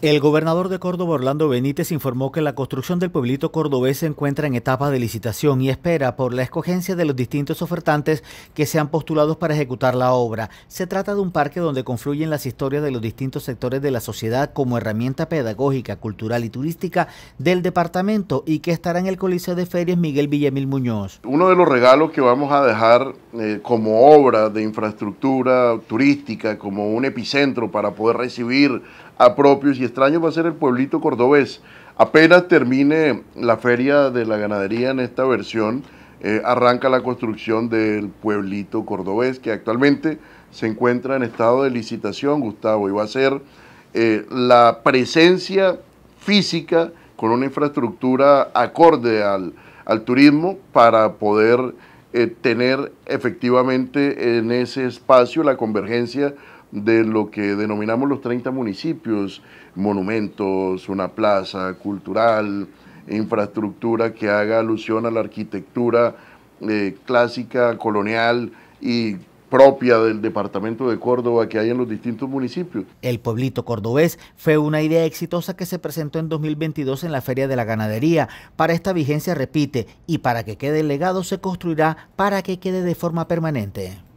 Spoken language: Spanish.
El gobernador de Córdoba, Orlando Benítez, informó que la construcción del pueblito cordobés se encuentra en etapa de licitación y espera por la escogencia de los distintos ofertantes que sean postulados para ejecutar la obra. Se trata de un parque donde confluyen las historias de los distintos sectores de la sociedad como herramienta pedagógica, cultural y turística del departamento y que estará en el Coliseo de Ferias Miguel Villamil Muñoz. Uno de los regalos que vamos a dejar eh, como obra de infraestructura turística, como un epicentro para poder recibir a propios y extraño va a ser el pueblito cordobés. Apenas termine la feria de la ganadería en esta versión, eh, arranca la construcción del pueblito cordobés, que actualmente se encuentra en estado de licitación, Gustavo, y va a ser eh, la presencia física con una infraestructura acorde al, turismo para poder eh, tener efectivamente en ese espacio la convergencia de lo que denominamos los 30 municipios, monumentos, una plaza cultural, infraestructura que haga alusión a la arquitectura eh, clásica, colonial y propia del departamento de Córdoba que hay en los distintos municipios. El pueblito cordobés fue una idea exitosa que se presentó en 2022 en la Feria de la Ganadería. Para esta vigencia repite y para que quede el legado se construirá para que quede de forma permanente.